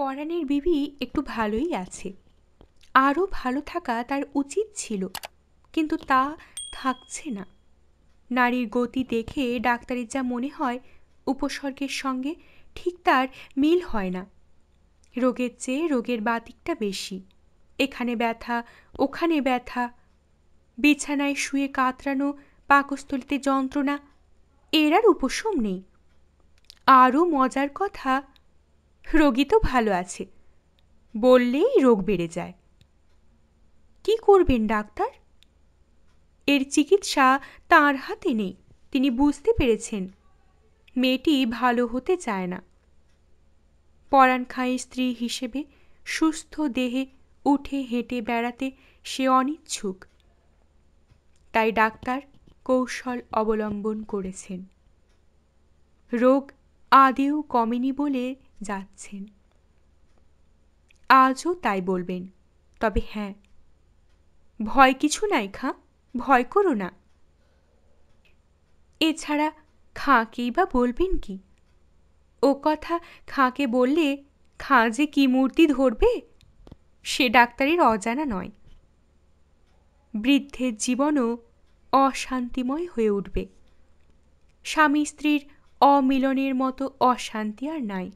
পরাণের বিবি একটু ভালোই আছে আরও ভালো থাকা তার উচিত ছিল কিন্তু তা থাকছে না নারীর গতি দেখে ডাক্তারের যা মনে হয় উপসর্গের সঙ্গে ঠিক তার মিল হয় না রোগের চেয়ে রোগের বাতিকটা বেশি এখানে ব্যথা ওখানে ব্যথা বিছানায় শুয়ে কাতরানো পাকস্থলিতে যন্ত্রণা এর আর উপশম নেই আরও মজার কথা রোগী তো ভালো আছে বললেই রোগ বেড়ে যায় কি করবেন ডাক্তার এর চিকিৎসা তার হাতে নেই তিনি বুঝতে পেরেছেন মেয়েটি ভালো হতে চায় না পরাণ খাঁই স্ত্রী হিসেবে সুস্থ দেহে উঠে হেঁটে বেড়াতে সে অনিচ্ছুক তাই ডাক্তার কৌশল অবলম্বন করেছেন রোগ আদেও কমেনি বলে যাচ্ছেন আজও তাই বলবেন তবে হ্যাঁ ভয় কিছু নাই খাঁ ভয় করো না এছাড়া খাঁকেই বা বলবেন কি ও কথা খাঁকে বললে খাঁ যে কি মূর্তি ধরবে সে ডাক্তারের অজানা নয় বৃদ্ধের জীবনও অশান্তিময় হয়ে উঠবে স্বামী স্ত্রীর অমিলনের মতো অশান্তি আর নাই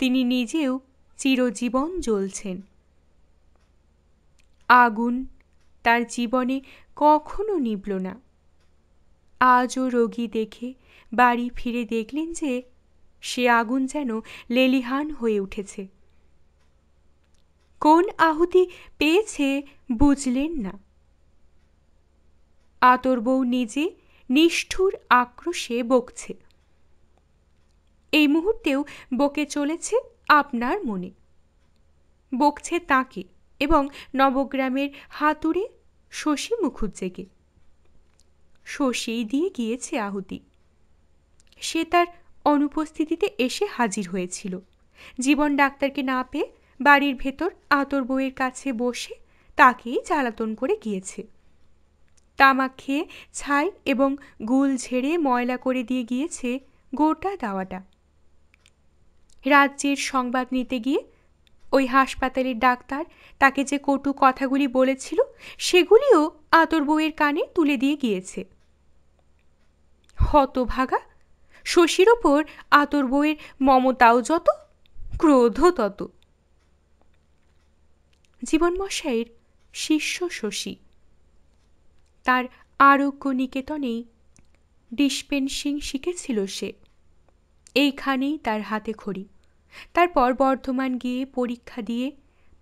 তিনি নিজেও চিরজীবন জ্বলছেন আগুন তার জীবনে কখনো নিবল না আজও রোগী দেখে বাড়ি ফিরে দেখলেন যে সে আগুন যেন লেলিহান হয়ে উঠেছে কোন আহুতি পেয়েছে বুঝলেন না আতর বউ নিজে নিষ্ঠুর আক্রোশে বকছে এই মুহূর্তেও বকে চলেছে আপনার মনে বকছে তাকে এবং নবগ্রামের হাতুড়ে শশী মুখুজ্জেকে শশী দিয়ে গিয়েছে আহুতি সে তার অনুপস্থিতিতে এসে হাজির হয়েছিল জীবন ডাক্তারকে না পেয়ে বাড়ির ভেতর আতর বইয়ের কাছে বসে তাকেই জ্বালাতন করে গিয়েছে তামাক খেয়ে ছাই এবং গুল ঝেড়ে ময়লা করে দিয়ে গিয়েছে গোটা দাওয়াটা রাজ্যের সংবাদ নিতে গিয়ে ওই হাসপাতালের ডাক্তার তাকে যে কটু কথাগুলি বলেছিল সেগুলিও আতর বউয়ের কানে তুলে দিয়ে গিয়েছে হতভাগা শশীর ওপর আতর বউয়ের মমতাও যত ক্রোধ তত জীবনমশাইয়ের শিষ্য শশী তার আরোগ্য নিকেতনেই ডিসপেন্সিং শিখেছিল সে এইখানেই তার হাতে খড়ি তারপর বর্ধমান গিয়ে পরীক্ষা দিয়ে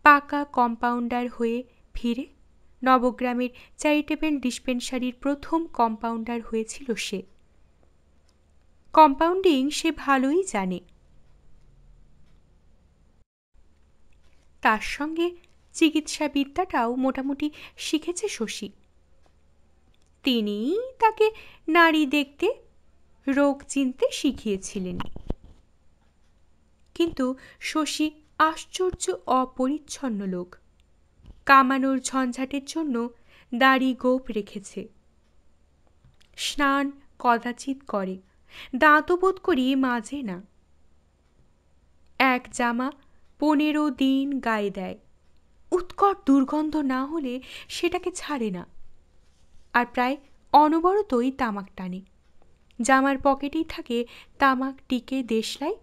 পাকা কম্পাউন্ডার হয়ে ফিরে নবগ্রামের চ্যারিটেবল ডিসপেন্সারির প্রথম কম্পাউন্ডার হয়েছিল সে কম্পাউন্ডিং সে ভালোই জানে তার সঙ্গে চিকিৎসাবিদ্যাটাও মোটামুটি শিখেছে শশী তিনিই তাকে নারী দেখতে রোগ চিনতে শিখিয়েছিলেন কিন্তু শশী আশ্চর্য অপরিচ্ছন্ন লোক কামানোর ঝঞ্ঝাটের জন্য দাড়ি গোপ রেখেছে স্নান কদাচিৎ করে দাঁতও বোধ করি মাঝে না এক জামা পনেরো দিন গায়ে দেয় উৎকট দুর্গন্ধ না হলে সেটাকে ছাড়ে না আর প্রায় অনবরতই তামাক টানে জামার পকেটেই থাকে তামাক টিকে দেশলাই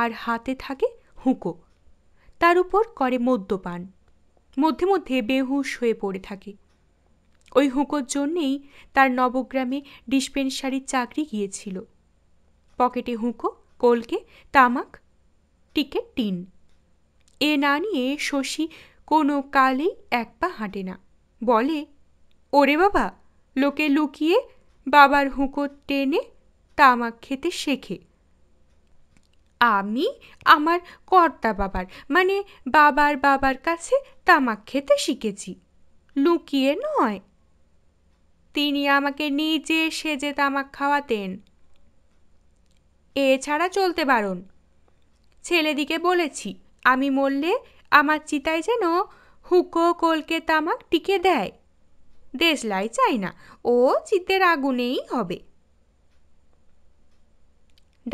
আর হাতে থাকে হুঁকো তার উপর করে মদ্যপান মধ্যে মধ্যে বেহুশ হয়ে পড়ে থাকে ওই হুঁকোর জন্যেই তার নবগ্রামে ডিসপেন্সারির চাকরি গিয়েছিল পকেটে হুঁকো কলকে তামাক টিকেট টিন এ না নিয়ে শশী কোনো কালেই এক পা হাঁটে না বলে ওরে বাবা লোকে লুকিয়ে বাবার হুঁকো টেনে তামাক খেতে শেখে আমি আমার কর্তা বাবার মানে বাবার বাবার কাছে তামাক খেতে শিখেছি লুকিয়ে নয় তিনি আমাকে নিজে সেজে তামাক খাওয়াতেন এছাড়া চলতে বারণ ছেলেদিকে বলেছি আমি মরলে আমার চিতায় যেন হুকো কলকে তামাক টিকে দেয় দেশলাই চাই না ও চিতের আগুনেই হবে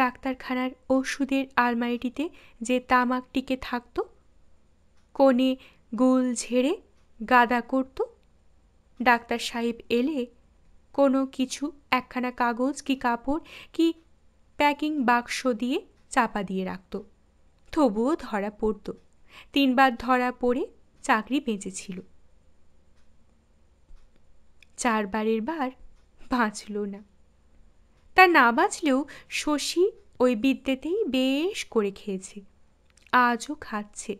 ডাক্তারখানার ওষুধের আলমারিটিতে যে তামাক টিকে থাকত কোণে গুল ঝেড়ে গাদা করত ডাক্তার সাহেব এলে কোনো কিছু একখানা কাগজ কি কাপড় কি প্যাকিং বাক্স দিয়ে চাপা দিয়ে রাখত তবুও ধরা পড়ত তিনবার ধরা পড়ে চাকরি বেঁচেছিল চারবারের বার বাঁচল না তা না বাঁচলেও শশী ওই বিদ্যেতেই বেশ করে খেয়েছে আজও খাচ্ছে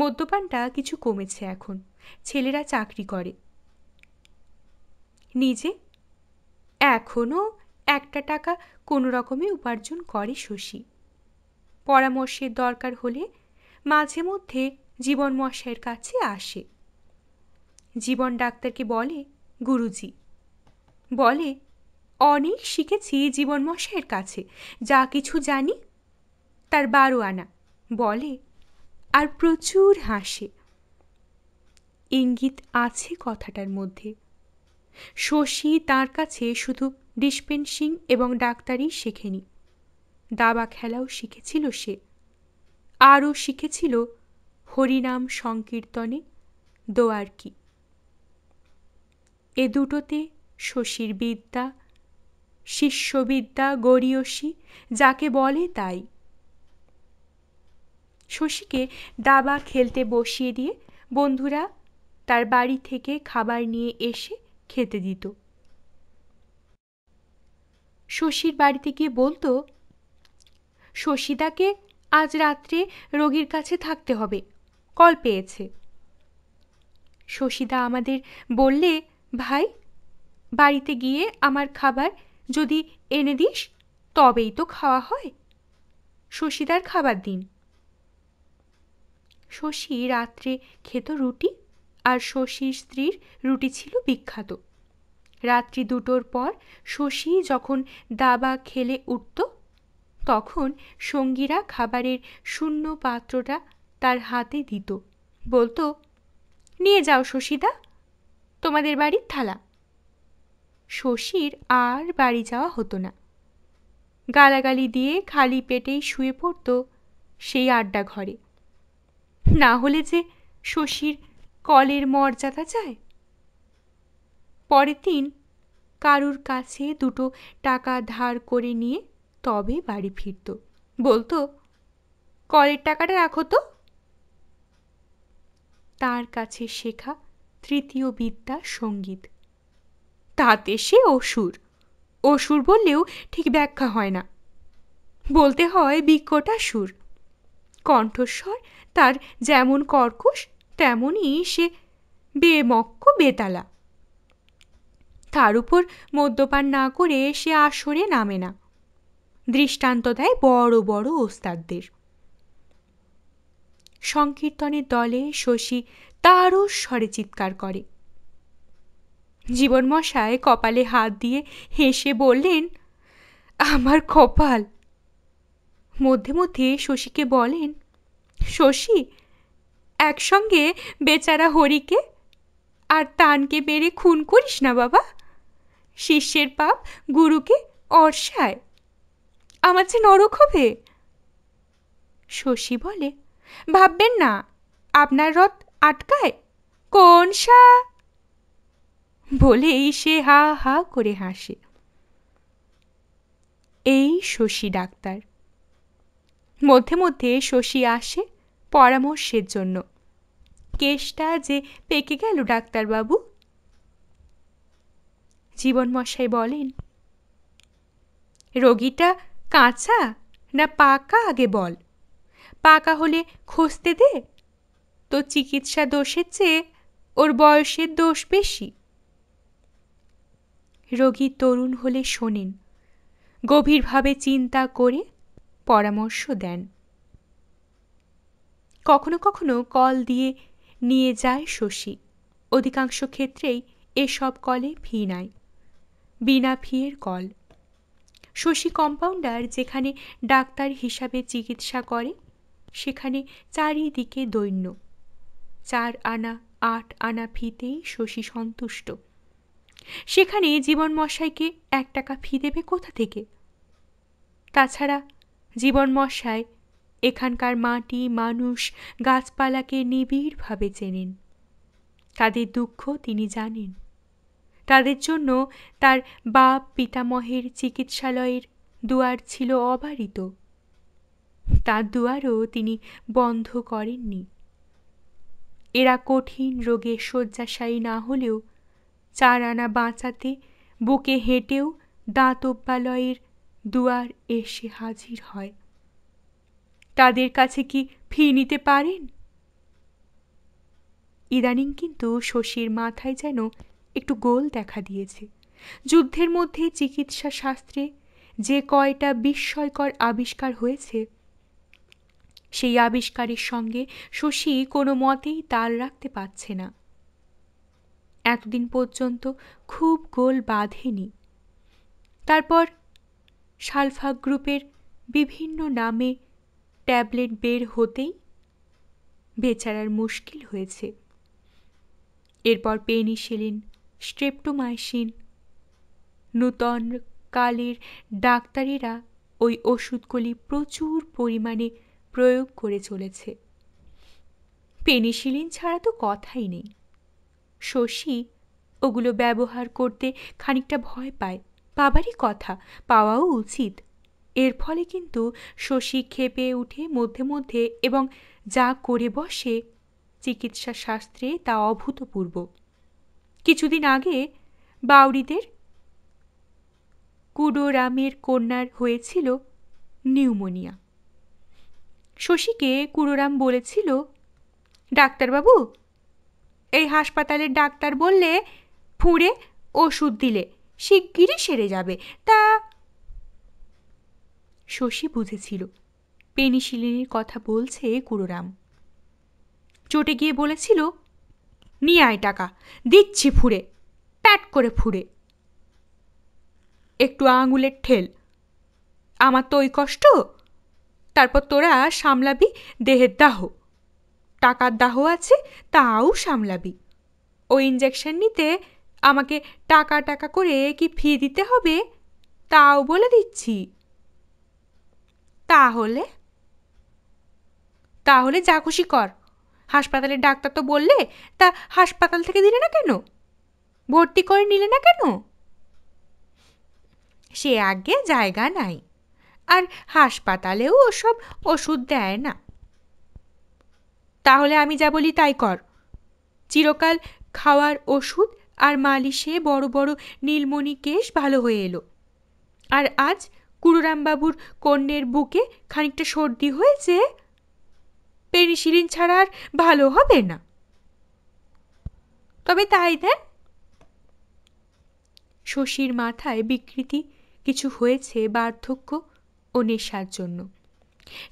মদ্যপানটা কিছু কমেছে এখন ছেলেরা চাকরি করে নিজে এখনও একটা টাকা কোনো রকমে উপার্জন করে শশী পরামর্শের দরকার হলে মাঝে মধ্যে জীবন মশাইয়ের কাছে আসে জীবন ডাক্তারকে বলে গুরুজি বলে অনেক শিখেছি জীবন মশাইয়ের কাছে যা কিছু জানি তার বারো আনা বলে আর প্রচুর হাসে ইঙ্গিত আছে কথাটার মধ্যে শশী তার কাছে শুধু ডিসপেন্সিং এবং ডাক্তারি শেখেনি দাবা খেলাও শিখেছিল সে আরও শিখেছিল হরিনাম সংকীর্তনে দোয়ার কি এ দুটোতে শশীর বিদ্যা শিষ্যবিদ্যা গড়িয়সী যাকে বলে তাই শশীকে দাবা খেলতে বসিয়ে দিয়ে বন্ধুরা তার বাড়ি থেকে খাবার নিয়ে এসে খেতে দিত শশীর বাড়িতে গিয়ে বলতো শশীদাকে আজ রাত্রে রোগীর কাছে থাকতে হবে কল পেয়েছে শশীদা আমাদের বললে ভাই বাড়িতে গিয়ে আমার খাবার যদি এনে দিস তবেই তো খাওয়া হয় শশীদার খাবার দিন শশী রাত্রে খেত রুটি আর শশীর স্ত্রীর রুটি ছিল বিখ্যাত রাত্রি দুটোর পর শশী যখন দাবা খেলে উঠত তখন সঙ্গীরা খাবারের শূন্য পাত্রটা তার হাতে দিত বলতো নিয়ে যাও শশীদা তোমাদের বাড়ির থালা শশীর আর বাড়ি যাওয়া হতো না গালাগালি দিয়ে খালি পেটেই শুয়ে পড়ত সেই আড্ডা ঘরে না হলে যে শশীর কলের মর্যাদা চায় পরের দিন কারুর কাছে দুটো টাকা ধার করে নিয়ে তবে বাড়ি ফিরত বলতো কলের টাকাটা রাখো তো তার কাছে শেখা তৃতীয় বিদ্যা সঙ্গীত তাতে সে অসুর অসুর বললেও ঠিক ব্যাখ্যা হয় না বলতে হয় সুর কণ্ঠস্বর তার যেমন কর্কশ তেমনই সে বেমক্ক বেতালা তার উপর মদ্যপান না করে সে আসরে নামে না দৃষ্টান্ত দেয় বড় বড় ওস্তাদদের সংকীর্তনের দলে শশী তারও স্বরে চিৎকার করে জীবনমশায় কপালে হাত দিয়ে হেসে বললেন আমার কপাল মধ্যে মধ্যে শশীকে বলেন শশী একসঙ্গে বেচারা হরিকে আর তানকে বেড়ে খুন করিস না বাবা শিষ্যের পাপ গুরুকে অর্ষায় আমার যে নরক হবে শশী বলে ভাববেন না আপনার রথ আটকায় কোন সা বলেই সে হা হা করে হাসে এই শশী ডাক্তার মধ্যে মধ্যে শশী আসে পরামর্শের জন্য কেসটা যে পেকে গেল ডাক্তারবাবু জীবনমশাই বলেন রোগীটা কাঁচা না পাকা আগে বল পাকা হলে খসতে দে তো চিকিৎসা দোষের চেয়ে ওর বয়সের দোষ বেশি রোগী তরুণ হলে শোনেন গভীরভাবে চিন্তা করে পরামর্শ দেন কখনো কখনো কল দিয়ে নিয়ে যায় শশী অধিকাংশ ক্ষেত্রেই এসব কলে ফি নাই বিনা ফিয়ের কল শশী কম্পাউন্ডার যেখানে ডাক্তার হিসাবে চিকিৎসা করে সেখানে চারিদিকে দৈন্য চার আনা আট আনা ফিতেই শশী সন্তুষ্ট সেখানে জীবন মশাইকে এক টাকা ফি দেবে কোথা থেকে তাছাড়া জীবন মশাই এখানকার মাটি মানুষ গাছপালাকে নিবিড়ভাবে চেনেন তাদের দুঃখ তিনি জানেন তাদের জন্য তার বাপ পিতামহের চিকিৎসালয়ের দুয়ার ছিল অবারিত তার দুয়ারও তিনি বন্ধ করেননি এরা কঠিন রোগে শয্যাশায়ী না হলেও চার আনা বাঁচাতে বুকে হেঁটেও দাঁতব্যালয়ের দুয়ার এসে হাজির হয় তাদের কাছে কি ফি নিতে পারেন ইদানিং কিন্তু শশীর মাথায় যেন একটু গোল দেখা দিয়েছে যুদ্ধের মধ্যে চিকিৎসা শাস্ত্রে যে কয়টা বিস্ময়কর আবিষ্কার হয়েছে সেই আবিষ্কারের সঙ্গে শশী কোনো মতেই তাল রাখতে পারছে না একদিন পর্যন্ত খুব গোল বাঁধেনি তারপর সালফা গ্রুপের বিভিন্ন নামে ট্যাবলেট বের হতেই বেচারার মুশকিল হয়েছে এরপর পেনিসিলিন স্ট্রেপ্টোমাইসিন নূতন কালের ডাক্তারেরা ওই ওষুধগুলি প্রচুর পরিমাণে প্রয়োগ করে চলেছে পেনিসিলিন ছাড়া তো কথাই নেই শশী ওগুলো ব্যবহার করতে খানিকটা ভয় পায় পাবারই কথা পাওয়াও উচিত এর ফলে কিন্তু শশী খেপে উঠে মধ্যে মধ্যে এবং যা করে বসে চিকিৎসা শাস্ত্রে তা অভূতপূর্ব কিছুদিন আগে বাউরিদের কুডোরামের কন্যার হয়েছিল নিউমোনিয়া শশীকে কুড়োরাম বলেছিল ডাক্তারবাবু এই হাসপাতালের ডাক্তার বললে ফুঁড়ে ওষুধ দিলে শিগগিরই সেরে যাবে তা শশী বুঝেছিল পেনিসিলিনের কথা বলছে কুরুরাম চটে গিয়ে বলেছিল নিয়ে আয় টাকা দিচ্ছি ফুঁড়ে প্যাট করে ফুঁড়ে একটু আঙুলের ঠেল আমার তো ওই কষ্ট তারপর তোরা সামলাবি দেহের দাহ টাকার দাহ আছে তাও সামলাবি ও ইঞ্জেকশন নিতে আমাকে টাকা টাকা করে কি ফি দিতে হবে তাও বলে দিচ্ছি তাহলে তাহলে যা খুশি কর হাসপাতালের ডাক্তার তো বললে তা হাসপাতাল থেকে দিলে না কেন ভর্তি করে নিলে না কেন সে আগে জায়গা নাই আর হাসপাতালেও ওসব ওষুধ দেয় না তাহলে আমি যা বলি তাই কর চিরকাল খাওয়ার ওষুধ আর মালিশে বড় বড় নীলমণি কেশ ভালো হয়ে এলো আর আজ কুরুরামবাবুর কন্যের বুকে খানিকটা সর্দি হয়েছে পেনিসিলিন ছাড়া আর ভালো হবে না তবে তাই দেন শশীর মাথায় বিকৃতি কিছু হয়েছে বার্ধক্য ও নেশার জন্য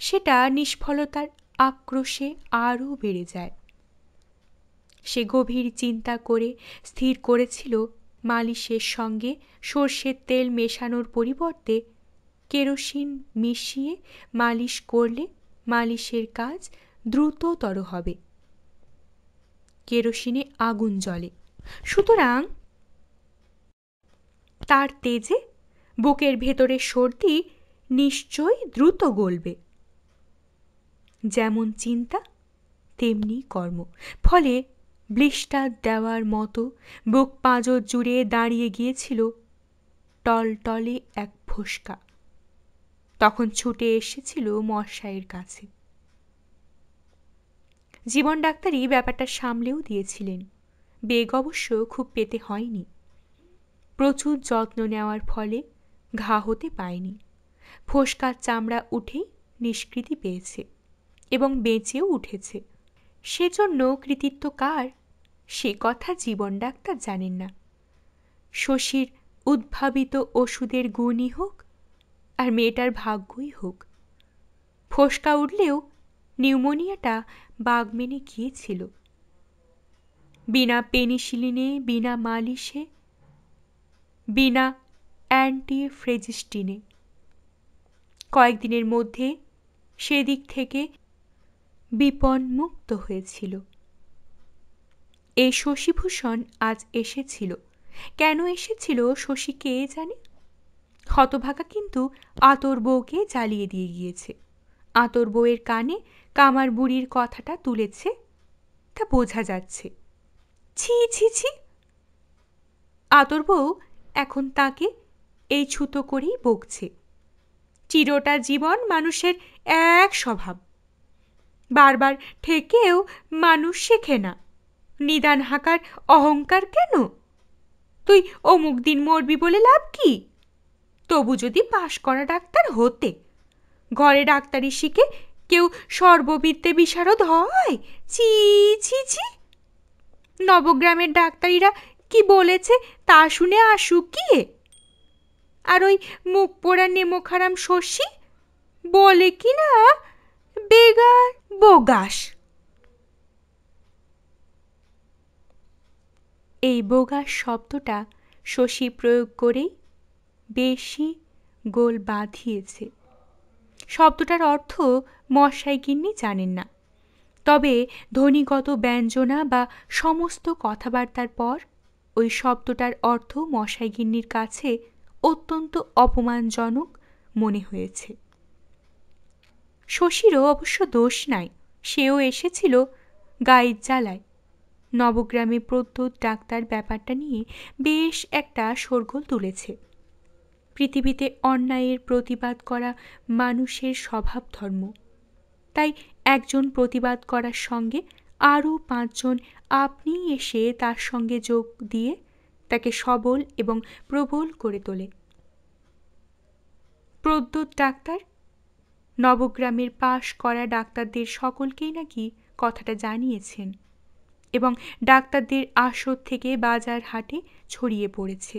সেটা নিষ্ফলতার আক্রোশে আরও বেড়ে যায় সে গভীর চিন্তা করে স্থির করেছিল মালিশের সঙ্গে সর্ষের তেল মেশানোর পরিবর্তে কেরোসিন মিশিয়ে মালিশ করলে মালিশের কাজ দ্রুততর হবে কেরোসিনে আগুন জ্বলে সুতরাং তার তেজে বুকের ভেতরে সর্দি নিশ্চয়ই দ্রুত গলবে যেমন চিন্তা তেমনি কর্ম ফলে ব্লিস্টার দেওয়ার মতো বুক পাঁজর জুড়ে দাঁড়িয়ে গিয়েছিল টলটলে এক ফোসকা তখন ছুটে এসেছিল মশাইয়ের কাছে জীবন ডাক্তারি ব্যাপারটা সামলেও দিয়েছিলেন বেগ অবশ্য খুব পেতে হয়নি প্রচুর যত্ন নেওয়ার ফলে ঘা হতে পায়নি ফোসকার চামড়া উঠেই নিষ্কৃতি পেয়েছে এবং বেঁচেও উঠেছে সেজন্য কৃতিত্ব কার সে কথা জীবন ডাক্তার জানেন না শশীর উদ্ভাবিত ওষুধের গুণই হোক আর মেয়েটার ভাগ্যই হোক ফোসকা উঠলেও নিউমোনিয়াটা বাঘ মেনে গিয়েছিল বিনা পেনিসিলিনে বিনা মালিশে বিনা অ্যান্টিফ্রেজিস্টিনে কয়েকদিনের মধ্যে সেদিক থেকে বিপন মুক্ত হয়েছিল এ শশীভূষণ আজ এসেছিল কেন এসেছিল শশী কে জানে হতভাগা কিন্তু আতর বউকে জ্বালিয়ে দিয়ে গিয়েছে আতর বউয়ের কানে কামার বুড়ির কথাটা তুলেছে তা বোঝা যাচ্ছে ছি ছি ছি আতর বউ এখন তাকে এই ছুতো করেই বকছে চিরটা জীবন মানুষের এক স্বভাব বারবার ঠেকেও মানুষ শেখে না নিদান হাঁকার অহংকার কেন তুই অমুক দিন মরবি বলে লাভ কি তবু যদি পাশ করা ডাক্তার হতে ঘরে ডাক্তারি শিখে কেউ সর্ববিদ্যে বিশারদ হয় ছি ছি ছি নবগ্রামের ডাক্তারিরা কি বলেছে তা শুনে কি আর ওই মুখ পোড়া নেমোখারাম শশী বলে কি না bigger bogash এই বোগাস শব্দটা শশী প্রয়োগ করেই বেশি গোল বাঁধিয়েছে শব্দটার অর্থ মশাই গিন্নি জানেন না তবে ধ্বনিগত ব্যঞ্জনা বা সমস্ত কথাবার্তার পর ওই শব্দটার অর্থ মশাই গিন্নির কাছে অত্যন্ত অপমানজনক মনে হয়েছে শশীরও অবশ্য দোষ নাই সেও এসেছিল গায়ের জ্বালায় নবগ্রামে প্রদ্যোৎ ডাক্তার ব্যাপারটা নিয়ে বেশ একটা শোরগোল তুলেছে পৃথিবীতে অন্যায়ের প্রতিবাদ করা মানুষের স্বভাব ধর্ম তাই একজন প্রতিবাদ করার সঙ্গে আরও পাঁচজন আপনি এসে তার সঙ্গে যোগ দিয়ে তাকে সবল এবং প্রবল করে তোলে প্রদ্যুৎ ডাক্তার নবগ্রামের পাশ করা ডাক্তারদের সকলকেই নাকি কথাটা জানিয়েছেন এবং ডাক্তারদের আসর থেকে বাজার হাটে ছড়িয়ে পড়েছে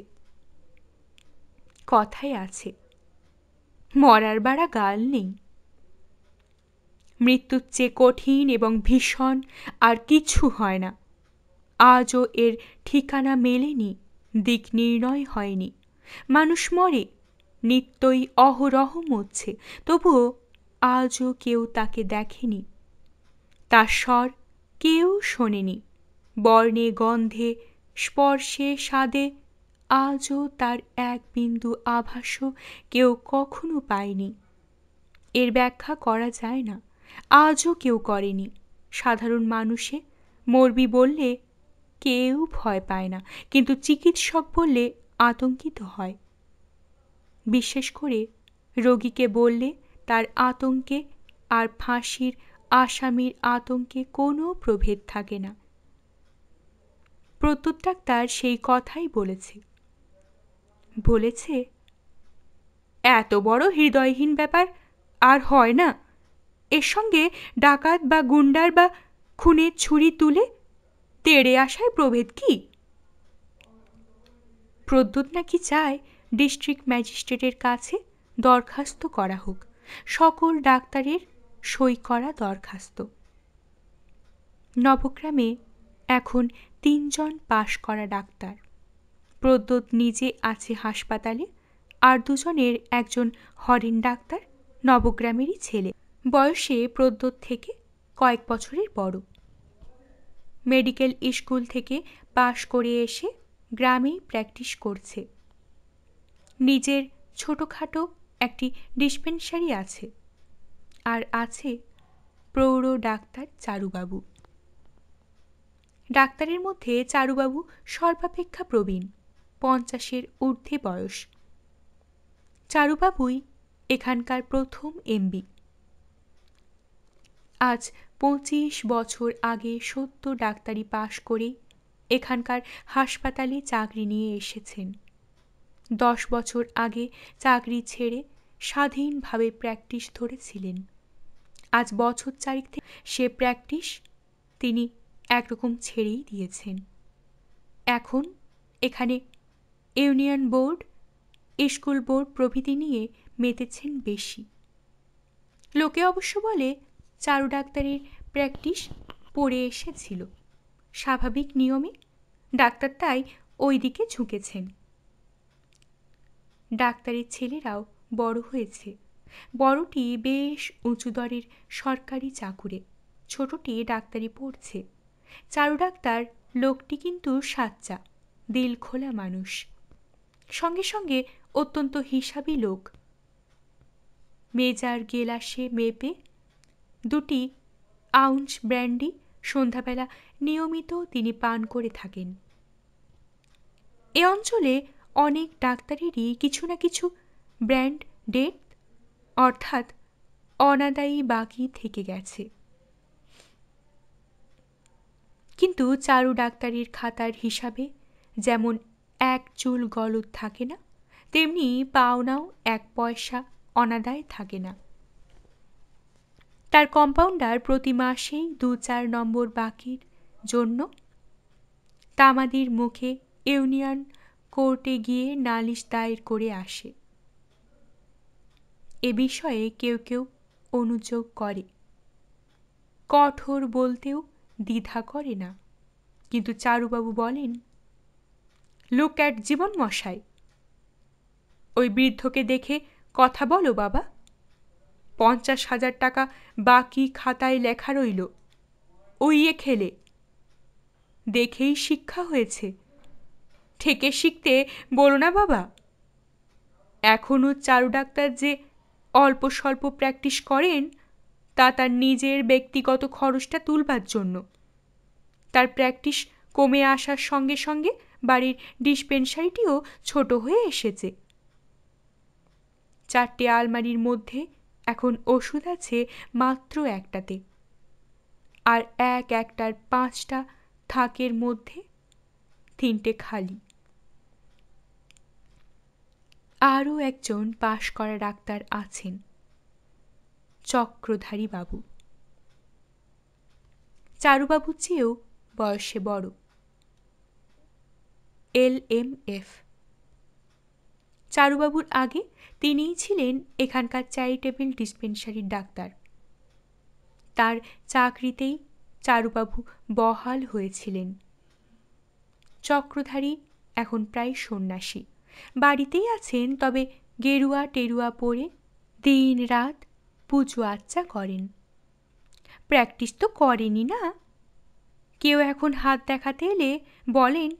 কথায় আছে মরার বাড়া গাল নেই মৃত্যুর চেয়ে কঠিন এবং ভীষণ আর কিছু হয় না আজও এর ঠিকানা মেলেনি দিক নির্ণয় হয়নি মানুষ মরে নিত্যই অহরহ মরছে তবুও আজও কেউ তাকে দেখেনি তার স্বর কেউ শোনেনি বর্ণে গন্ধে স্পর্শে স্বাদে আজও তার এক বিন্দু আভাসও কেউ কখনো পায়নি এর ব্যাখ্যা করা যায় না আজও কেউ করেনি সাধারণ মানুষে মরবি বললে কেউ ভয় পায় না কিন্তু চিকিৎসক বললে আতঙ্কিত হয় বিশেষ করে রোগীকে বললে তার আতঙ্কে আর ফাঁসির আসামির আতঙ্কে কোনো প্রভেদ থাকে না প্রত্যুত ডাক্তার সেই কথাই বলেছে বলেছে এত বড় হৃদয়হীন ব্যাপার আর হয় না এর সঙ্গে ডাকাত বা গুন্ডার বা খুনের ছুরি তুলে তেড়ে আসায় প্রভেদ কি প্রদ্যুৎ নাকি চায় ডিস্ট্রিক্ট ম্যাজিস্ট্রেটের কাছে দরখাস্ত করা হোক সকল ডাক্তারের সই করা দরখাস্ত নবগ্রামে এখন তিনজন পাশ করা ডাক্তার প্রদ্যোত নিজে আছে হাসপাতালে আর দুজনের একজন হরিণ ডাক্তার নবগ্রামেরই ছেলে বয়সে প্রদ্যোত থেকে কয়েক বছরের বড় মেডিকেল স্কুল থেকে পাশ করে এসে গ্রামেই প্র্যাকটিস করছে নিজের ছোটোখাটো একটি ডিসপেন্সারি আছে আর আছে প্রৌঢ় ডাক্তার চারুবাবু ডাক্তারের মধ্যে চারুবাবু সর্বাপেক্ষা প্রবীণ পঞ্চাশের ঊর্ধ্বে বয়স চারুবাবুই এখানকার প্রথম এমবি আজ পঁচিশ বছর আগে সত্য ডাক্তারি পাশ করে এখানকার হাসপাতালে চাকরি নিয়ে এসেছেন দশ বছর আগে চাকরি ছেড়ে স্বাধীনভাবে প্র্যাকটিস ধরেছিলেন আজ বছর চারিক থেকে সে প্র্যাকটিস তিনি একরকম ছেড়েই দিয়েছেন এখন এখানে ইউনিয়ন বোর্ড স্কুল বোর্ড প্রভৃতি নিয়ে মেতেছেন বেশি লোকে অবশ্য বলে চারু ডাক্তারের প্র্যাকটিস পড়ে এসেছিল স্বাভাবিক নিয়মে ডাক্তার তাই ওই দিকে ঝুঁকেছেন ডাক্তারের ছেলেরাও বড় হয়েছে বড়টি বেশ উঁচু দরের সরকারি চাকুরে ছোটটি ডাক্তারি পড়ছে চারু ডাক্তার লোকটি কিন্তু সাচ্চা দিল খোলা মানুষ সঙ্গে সঙ্গে অত্যন্ত হিসাবি লোক মেজার গেলাসে মেপে দুটি আউন্স ব্র্যান্ডি সন্ধ্যাবেলা নিয়মিত তিনি পান করে থাকেন এ অঞ্চলে অনেক ডাক্তারেরই কিছু না কিছু ব্র্যান্ড ডেট অর্থাৎ অনাদায়ী বাকি থেকে গেছে কিন্তু চারু ডাক্তারির খাতার হিসাবে যেমন এক চুল গলদ থাকে না তেমনি পাওনাও এক পয়সা অনাদায় থাকে না তার কম্পাউন্ডার প্রতি মাসেই দু চার নম্বর বাকির জন্য তামাদির মুখে ইউনিয়ন কোর্টে গিয়ে নালিশ দায়ের করে আসে এ বিষয়ে কেউ কেউ অনুযোগ করে কঠোর বলতেও দ্বিধা করে না কিন্তু চারুবাবু বলেন লুক অ্যাট জীবন মশাই ওই বৃদ্ধকে দেখে কথা বলো বাবা পঞ্চাশ হাজার টাকা বাকি খাতায় লেখা রইল এ খেলে দেখেই শিক্ষা হয়েছে ঠেকে শিখতে বলো না বাবা এখনও চারু ডাক্তার যে অল্প স্বল্প প্র্যাকটিস করেন তা তার নিজের ব্যক্তিগত খরচটা তুলবার জন্য তার প্র্যাকটিস কমে আসার সঙ্গে সঙ্গে বাড়ির ডিসপেন্সারিটিও ছোট হয়ে এসেছে চারটে আলমারির মধ্যে এখন ওষুধ আছে মাত্র একটাতে আর এক একটার পাঁচটা থাকের মধ্যে তিনটে খালি আরও একজন পাশ করা ডাক্তার আছেন চক্রধারী বাবু চারুবাবু চেয়েও বয়সে বড় এল এম এফ চারুবাবুর আগে তিনিই ছিলেন এখানকার চ্যারিটেবল ডিসপেন্সারির ডাক্তার তার চাকরিতেই চারুবাবু বহাল হয়েছিলেন চক্রধারী এখন প্রায় সন্ন্যাসী বাড়িতেই আছেন তবে গেরুয়া টেরুয়া পরে দিন রাত পুজো আচ্চা করেন প্র্যাকটিস তো করেনি না কেউ এখন হাত দেখাতে এলে বলেন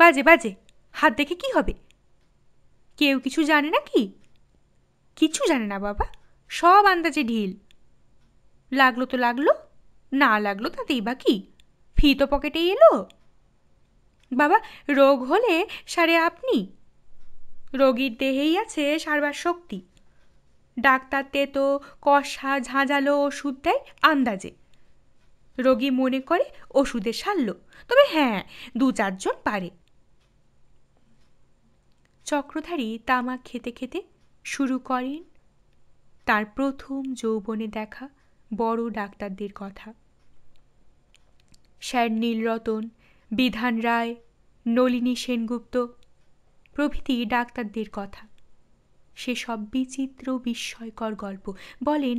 বাজে বাজে হাত দেখে কি হবে কেউ কিছু জানে না কি কিছু জানে না বাবা সব আন্দাজে ঢিল লাগলো তো লাগলো না লাগলো তাতেই বা কি ফি তো পকেটেই এলো বাবা রোগ হলে সারে আপনি রোগীর দেহেই আছে সারবার শক্তি ডাক্তার তেতো কষা ঝাঁঝালো ওষুধ দেয় আন্দাজে রোগী মনে করে ওষুধে সারল তবে হ্যাঁ দু চারজন পারে চক্রধারী তামাক খেতে খেতে শুরু করেন তার প্রথম যৌবনে দেখা বড় ডাক্তারদের কথা স্যার নীলরতন বিধান রায় নলিনী সেনগুপ্ত প্রভৃতি ডাক্তারদের কথা সে সব বিচিত্র বিস্ময়কর গল্প বলেন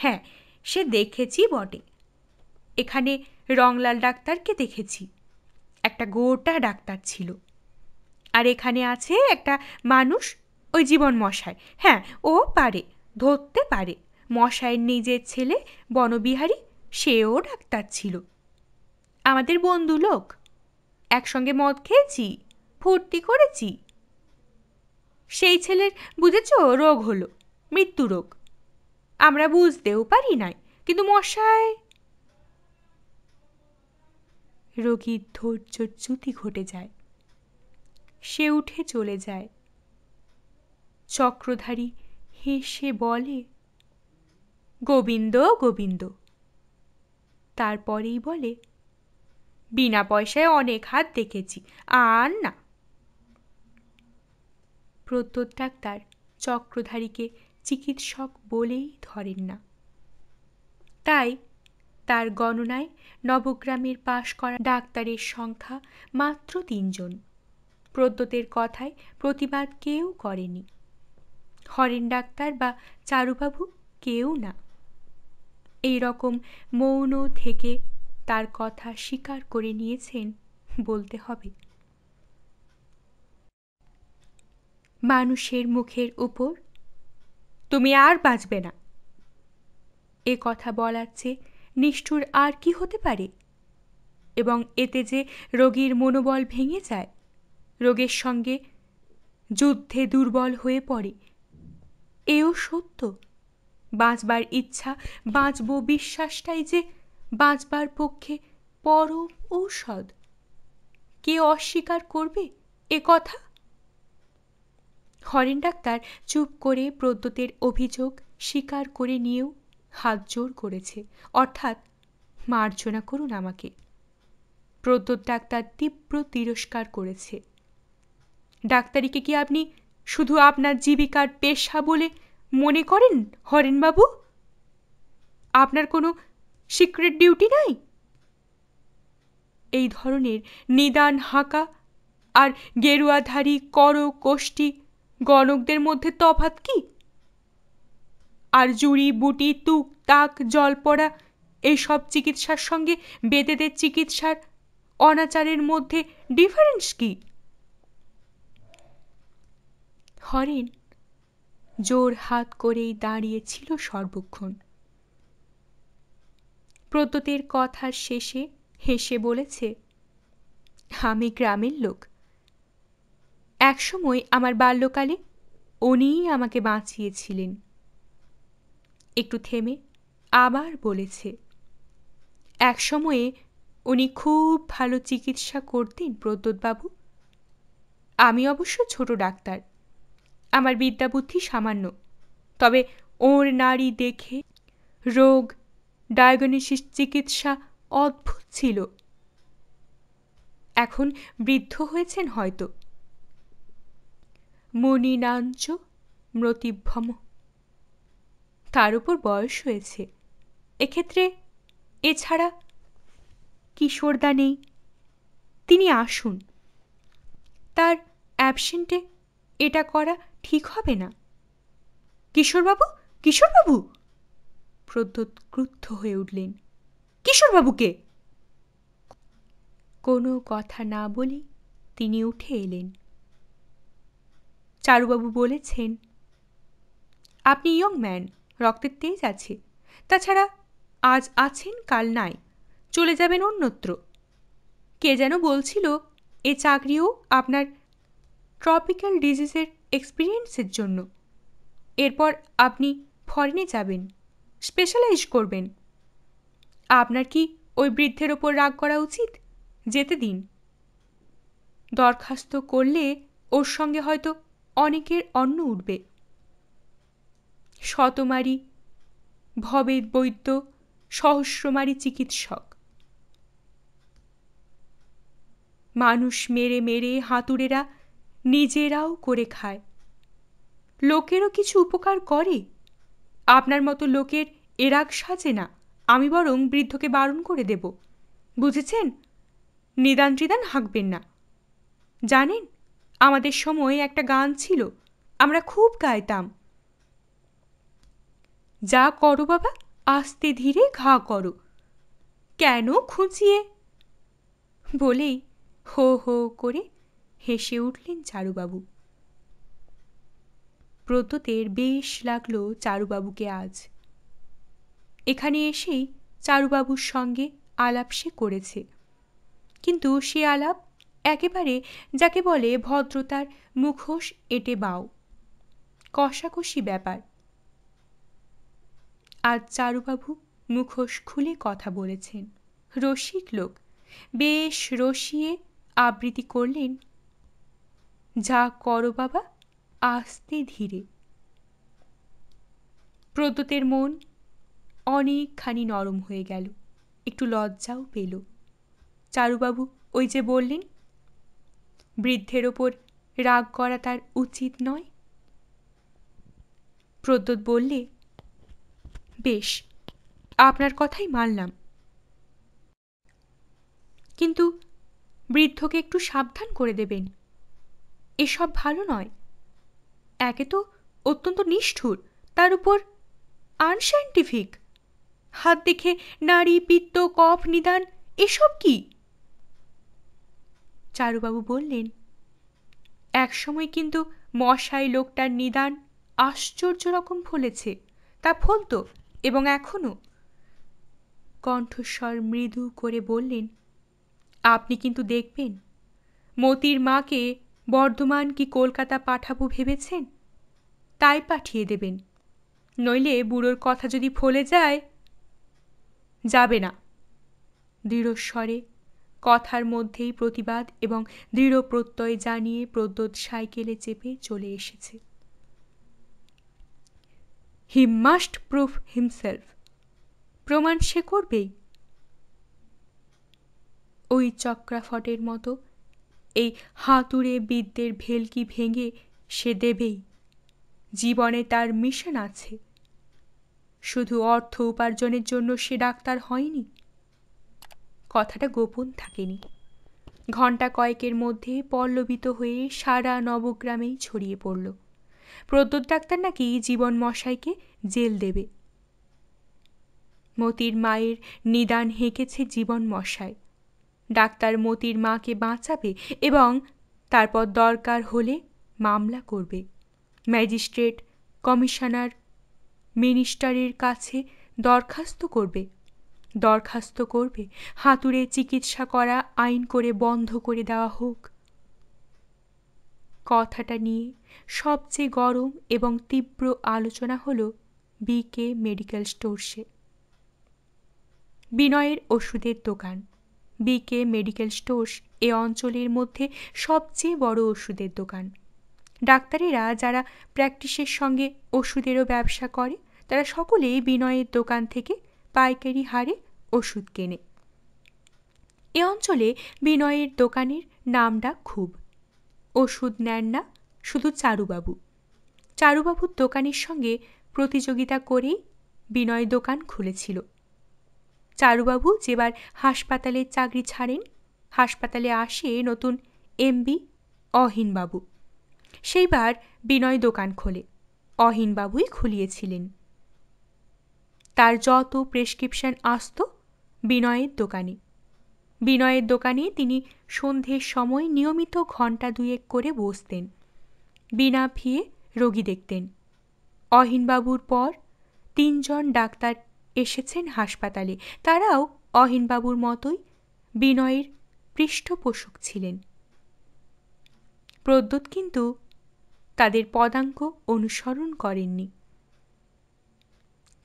হ্যাঁ সে দেখেছি বটে এখানে রংলাল ডাক্তারকে দেখেছি একটা গোটা ডাক্তার ছিল আর এখানে আছে একটা মানুষ ওই জীবন মশায় হ্যাঁ ও পারে ধরতে পারে মশায়ের নিজের ছেলে বনবিহারী সেও ডাক্তার ছিল আমাদের বন্ধু লোক একসঙ্গে মদ খেয়েছি ফুর্তি করেছি সেই ছেলের বুঝেছ রোগ হলো মৃত্যু রোগ আমরা বুঝতেও পারি নাই কিন্তু মশায় রোগীর ধৈর্য চ্যুতি ঘটে যায় সে উঠে চলে যায় চক্রধারী হেসে বলে গোবিন্দ গোবিন্দ তারপরেই বলে বিনা পয়সায় অনেক হাত দেখেছি আর না প্রত্যুত ডাক্তার চক্রধারীকে চিকিৎসক বলেই ধরেন না তাই তার গণনায় নবগ্রামের পাশ করা ডাক্তারের সংখ্যা মাত্র তিনজন প্রদ্যোতের কথায় প্রতিবাদ কেউ করেনি হরেন ডাক্তার বা চারুবাবু কেউ না এই রকম মৌন থেকে তার কথা স্বীকার করে নিয়েছেন বলতে হবে মানুষের মুখের উপর তুমি আর বাঁচবে না এ কথা বলার চেয়ে নিষ্ঠুর আর কি হতে পারে এবং এতে যে রোগীর মনোবল ভেঙে যায় রোগের সঙ্গে যুদ্ধে দুর্বল হয়ে পড়ে এও সত্য বাঁচবার ইচ্ছা বাঁচব বিশ্বাসটাই যে বাঁচবার পক্ষে পরম ঔষধ কে অস্বীকার করবে এ কথা হরেন ডাক্তার চুপ করে প্রদ্যোতের অভিযোগ স্বীকার করে নিয়েও হাত জোর করেছে অর্থাৎ মার্জনা করুন আমাকে প্রদ্যোত ডাক্তার তীব্র তিরস্কার করেছে ডাক্তারিকে কি আপনি শুধু আপনার জীবিকার পেশা বলে মনে করেন হরেনবাবু আপনার কোনো সিক্রেট ডিউটি নাই এই ধরনের নিদান হাঁকা আর গেরুয়াধারী কর কোষ্ঠী গণকদের মধ্যে তফাত কি আর জুড়ি বুটি তুক তাক জল পড়া এইসব চিকিৎসার সঙ্গে বেদেদের চিকিৎসার অনাচারের মধ্যে ডিফারেন্স কি হরেন জোর হাত করেই দাঁড়িয়েছিল সর্বক্ষণ প্রদ্যোতের কথার শেষে হেসে বলেছে আমি গ্রামের লোক একসময় আমার বাল্যকালে উনিই আমাকে বাঁচিয়েছিলেন একটু থেমে আবার বলেছে এক সময়ে উনি খুব ভালো চিকিৎসা করতেন প্রদ্যোৎবাবু আমি অবশ্য ছোট ডাক্তার আমার বিদ্যাবুদ্ধি সামান্য তবে ওর নারী দেখে রোগ ডায়াগনিসিস চিকিৎসা অদ্ভুত ছিল এখন বৃদ্ধ হয়েছেন হয়তো মণিনাঞ্চ মতিভ্রম তার উপর বয়স হয়েছে এক্ষেত্রে এছাড়া কিশোরদা নেই তিনি আসুন তার অ্যাবসেন্টে এটা করা ঠিক হবে না কিশোরবাবু কিশোরবাবু প্রদ্যোৎ ক্রুদ্ধ হয়ে উঠলেন কিশোরবাবুকে কোনো কথা না বলে তিনি উঠে এলেন চারুবাবু বলেছেন আপনি ইয়ং ম্যান রক্তের তেজ আছে তাছাড়া আজ আছেন কাল নাই চলে যাবেন অন্যত্র কে যেন বলছিল এ চাকরিও আপনার ট্রপিক্যাল ডিজিজের এক্সপিরিয়েন্সের জন্য এরপর আপনি ফরেনে যাবেন স্পেশালাইজ করবেন আপনার কি ওই বৃদ্ধের ওপর রাগ করা উচিত যেতে দিন দরখাস্ত করলে ওর সঙ্গে হয়তো অনেকের অন্ন উঠবে শতমারি ভবেদ বৈদ্য সহস্রমারি চিকিৎসক মানুষ মেরে মেরে হাতুড়েরা নিজেরাও করে খায় লোকেরও কিছু উপকার করে আপনার মতো লোকের এরাগ সাজে না আমি বরং বৃদ্ধকে বারণ করে দেব বুঝেছেন নিদান ত্রিদান হাঁকবেন না জানেন আমাদের সময় একটা গান ছিল আমরা খুব গাইতাম যা করো বাবা আস্তে ধীরে ঘা করো কেন খুঁচিয়ে বলেই হো হো করে হেসে উঠলেন চারুবাবু প্রদ্যোতের বেশ লাগল চারুবাবুকে আজ এখানে এসেই চারুবাবুর সঙ্গে আলাপ সে করেছে কিন্তু সে আলাপ একেবারে যাকে বলে ভদ্রতার মুখোশ এঁটে বাও কষাকষি ব্যাপার আর চারুবাবু মুখোশ খুলে কথা বলেছেন রসিক লোক বেশ রসিয়ে আবৃত্তি করলেন যা করো বাবা আস্তে ধীরে প্রদ্যোতের মন অনেকখানি নরম হয়ে গেল একটু লজ্জাও পেল চারুবাবু ওই যে বললেন বৃদ্ধের ওপর রাগ করা তার উচিত নয় প্রদ্যোত বললে বেশ আপনার কথাই মানলাম কিন্তু বৃদ্ধকে একটু সাবধান করে দেবেন এসব ভালো নয় একে তো অত্যন্ত নিষ্ঠুর তার উপর আনসাইন্টিফিক হাত দেখে নারী পিত্ত কফ নিদান এসব কি চারুবাবু বললেন একসময় কিন্তু মশাই লোকটার নিদান আশ্চর্য রকম ফলেছে তা ফলত এবং এখনো কণ্ঠস্বর মৃদু করে বললেন আপনি কিন্তু দেখবেন মতির মাকে বর্ধমান কি কলকাতা পাঠাবো ভেবেছেন তাই পাঠিয়ে দেবেন নইলে বুড়োর কথা যদি ফলে যায় যাবে না দৃঢ়স্বরে কথার মধ্যেই প্রতিবাদ এবং দৃঢ় প্রত্যয় জানিয়ে প্রদ্যোত সাইকেলে চেপে চলে এসেছে হি মাস্ট প্রুফ হিমসেলফ প্রমাণ সে করবেই ওই চক্রাফটের মতো এই হাতুড়ে বিদ্যের ভেলকি ভেঙে সে দেবেই জীবনে তার মিশন আছে শুধু অর্থ উপার্জনের জন্য সে ডাক্তার হয়নি কথাটা গোপন থাকেনি ঘণ্টা কয়েকের মধ্যে পল্লবিত হয়ে সারা নবগ্রামেই ছড়িয়ে পড়ল প্রদ্যোত ডাক্তার নাকি জীবন মশাইকে জেল দেবে মতির মায়ের নিদান হেঁকেছে জীবন মশায় ডাক্তার মতির মাকে বাঁচাবে এবং তারপর দরকার হলে মামলা করবে ম্যাজিস্ট্রেট কমিশনার মিনিস্টারের কাছে দরখাস্ত করবে দরখাস্ত করবে হাতুড়ে চিকিৎসা করা আইন করে বন্ধ করে দেওয়া হোক কথাটা নিয়ে সবচেয়ে গরম এবং তীব্র আলোচনা হলো বিকে মেডিকেল স্টোর্সে বিনয়ের ওষুধের দোকান বিকে মেডিকেল স্টোর্স এ অঞ্চলের মধ্যে সবচেয়ে বড় ওষুধের দোকান ডাক্তারেরা যারা প্র্যাকটিসের সঙ্গে ওষুধেরও ব্যবসা করে তারা সকলেই বিনয়ের দোকান থেকে পাইকারি হারে ওষুধ কেনে এ অঞ্চলে বিনয়ের দোকানের নামডাক খুব ওষুধ নেন না শুধু চারুবাবু চারুবাবুর দোকানের সঙ্গে প্রতিযোগিতা করেই বিনয় দোকান খুলেছিল চারুবাবু যেবার হাসপাতালে চাকরি ছাড়েন হাসপাতালে আসে নতুন এমবি অহিনবাবু সেইবার বিনয় দোকান খোলে অহিনবাবুই খুলিয়েছিলেন তার যত প্রেসক্রিপশন আসত বিনয়ের দোকানে বিনয়ের দোকানে তিনি সন্ধ্যের সময় নিয়মিত ঘণ্টা দুয়েক করে বসতেন বিনা ফিয়ে রোগী দেখতেন অহিনবাবুর পর তিনজন ডাক্তার এসেছেন হাসপাতালে তারাও অহিনবাবুর মতোই বিনয়ের পৃষ্ঠপোষক ছিলেন প্রদ্যুৎ কিন্তু তাদের পদাঙ্ক অনুসরণ করেননি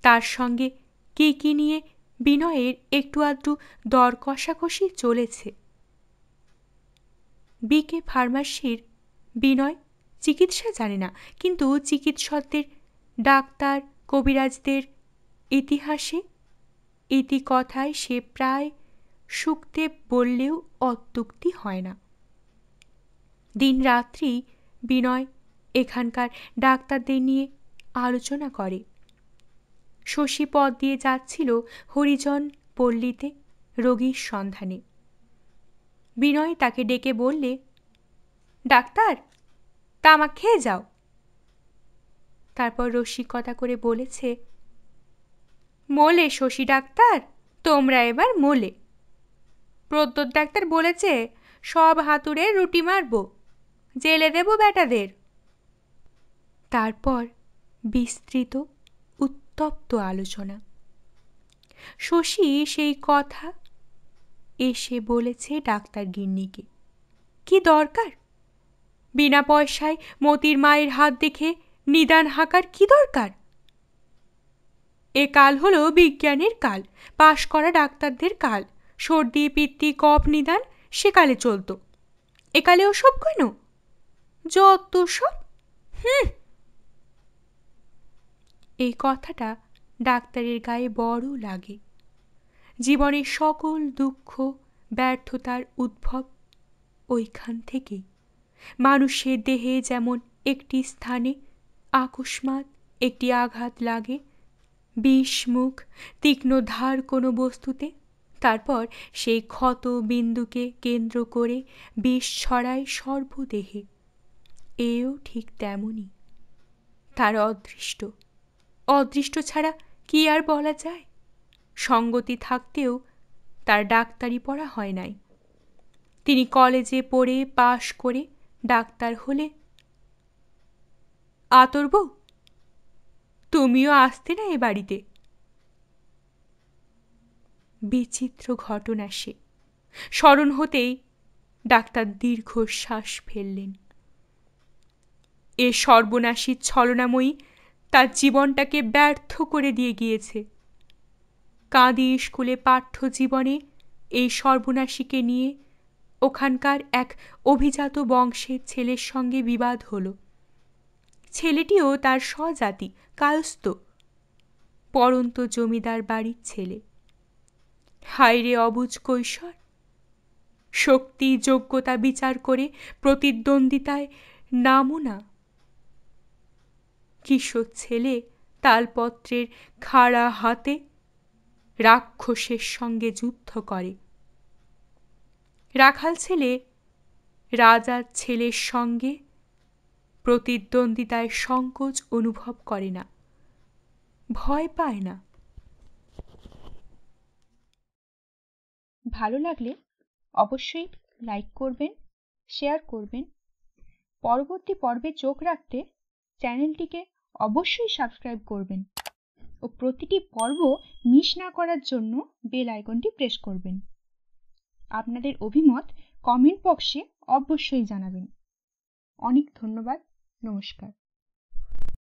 তার সঙ্গে কি কি নিয়ে বিনয়ের একটু আধটু দর কষাকষি চলেছে বিকে ফার্মাসির বিনয় চিকিৎসা জানে না কিন্তু চিকিৎসকদের ডাক্তার কবিরাজদের ইতিহাসে ইতিকথায় সে প্রায় শুকতে বললেও অত্যুক্তি হয় না দিন রাত্রি বিনয় এখানকার ডাক্তারদের নিয়ে আলোচনা করে শশী পথ দিয়ে যাচ্ছিল হরিজন পল্লীতে রোগীর সন্ধানে বিনয় তাকে ডেকে বললে ডাক্তার আমাকে খেয়ে যাও তারপর রসিকতা করে বলেছে মোলে শশী ডাক্তার তোমরা এবার মোলে প্রদ্যোৎ ডাক্তার বলেছে সব হাতুড়ে রুটি মারব জেলে দেব বেটাদের তারপর বিস্তৃত উত্তপ্ত আলোচনা শশী সেই কথা এসে বলেছে ডাক্তার গিন্নিকে কি দরকার বিনা পয়সায় মতির মায়ের হাত দেখে নিদান হাঁকার কি দরকার এ কাল হল বিজ্ঞানের কাল পাশ করা ডাক্তারদের কাল সর্দি পিত্তি কপ নিদান সেকালে চলতো একালে ওসব কেন যত সব হুম এই কথাটা ডাক্তারের গায়ে বড় লাগে জীবনের সকল দুঃখ ব্যর্থতার উদ্ভব ওইখান থেকেই মানুষের দেহে যেমন একটি স্থানে আকস্মাত একটি আঘাত লাগে বিষ মুখ তীক্ষ্ণ ধার কোনো বস্তুতে তারপর সেই ক্ষত বিন্দুকে কেন্দ্র করে বিষ ছড়ায় সর্বদেহে এও ঠিক তেমনই তার অদৃষ্ট অদৃষ্ট ছাড়া কি আর বলা যায় সঙ্গতি থাকতেও তার ডাক্তারি পড়া হয় নাই তিনি কলেজে পড়ে পাশ করে ডাক্তার হলে আতর্ব তুমিও আসতে না এ বাড়িতে বিচিত্র ঘটনা সে স্মরণ হতেই ডাক্তার দীর্ঘশ্বাস ফেললেন এ সর্বনাশী ছলনাময়ী তার জীবনটাকে ব্যর্থ করে দিয়ে গিয়েছে কাঁদি স্কুলে পাঠ্য জীবনে এই সর্বনাশীকে নিয়ে ওখানকার এক অভিজাত বংশের ছেলের সঙ্গে বিবাদ হলো ছেলেটিও তার স্বজাতি কায়স্ত পরন্ত জমিদার বাড়ির ছেলে হায়রে অবুজ কৈশোর শক্তি যোগ্যতা বিচার করে প্রতিদ্বন্দ্বিতায় নামো না কৃষক ছেলে তালপত্রের খাড়া হাতে রাক্ষসের সঙ্গে যুদ্ধ করে রাখাল ছেলে রাজার ছেলের সঙ্গে প্রতিদ্বন্দ্বিতায় সংকোচ অনুভব করে না ভয় পায় না ভালো লাগলে অবশ্যই লাইক করবেন শেয়ার করবেন পরবর্তী পর্বে চোখ রাখতে চ্যানেলটিকে অবশ্যই সাবস্ক্রাইব করবেন ও প্রতিটি পর্ব মিস না করার জন্য বেল আইকনটি প্রেস করবেন আপনাদের অভিমত কমেন্ট বক্সে অবশ্যই জানাবেন অনেক ধন্যবাদ নমস্কার